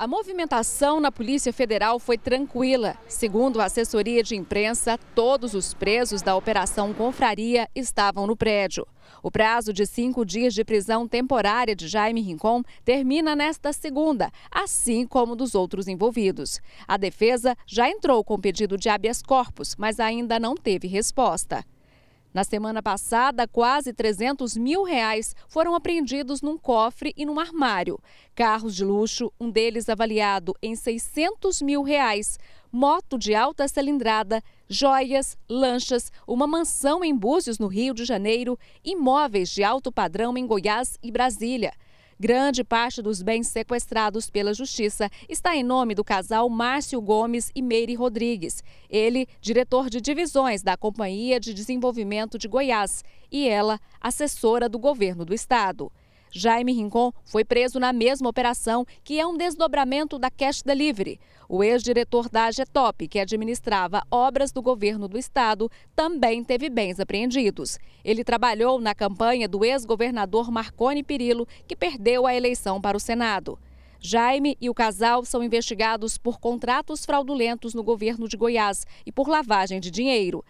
A movimentação na Polícia Federal foi tranquila. Segundo a assessoria de imprensa, todos os presos da Operação Confraria estavam no prédio. O prazo de cinco dias de prisão temporária de Jaime Rincon termina nesta segunda, assim como dos outros envolvidos. A defesa já entrou com pedido de habeas corpus, mas ainda não teve resposta. Na semana passada, quase 300 mil reais foram apreendidos num cofre e num armário. Carros de luxo, um deles avaliado em 600 mil reais, moto de alta cilindrada, joias, lanchas, uma mansão em Búzios, no Rio de Janeiro, imóveis de alto padrão em Goiás e Brasília. Grande parte dos bens sequestrados pela Justiça está em nome do casal Márcio Gomes e Meire Rodrigues. Ele, diretor de divisões da Companhia de Desenvolvimento de Goiás, e ela, assessora do governo do estado. Jaime Rincon foi preso na mesma operação, que é um desdobramento da Cash Delivery. O ex-diretor da Agetop, que administrava obras do governo do estado, também teve bens apreendidos. Ele trabalhou na campanha do ex-governador Marconi Perillo, que perdeu a eleição para o Senado. Jaime e o casal são investigados por contratos fraudulentos no governo de Goiás e por lavagem de dinheiro.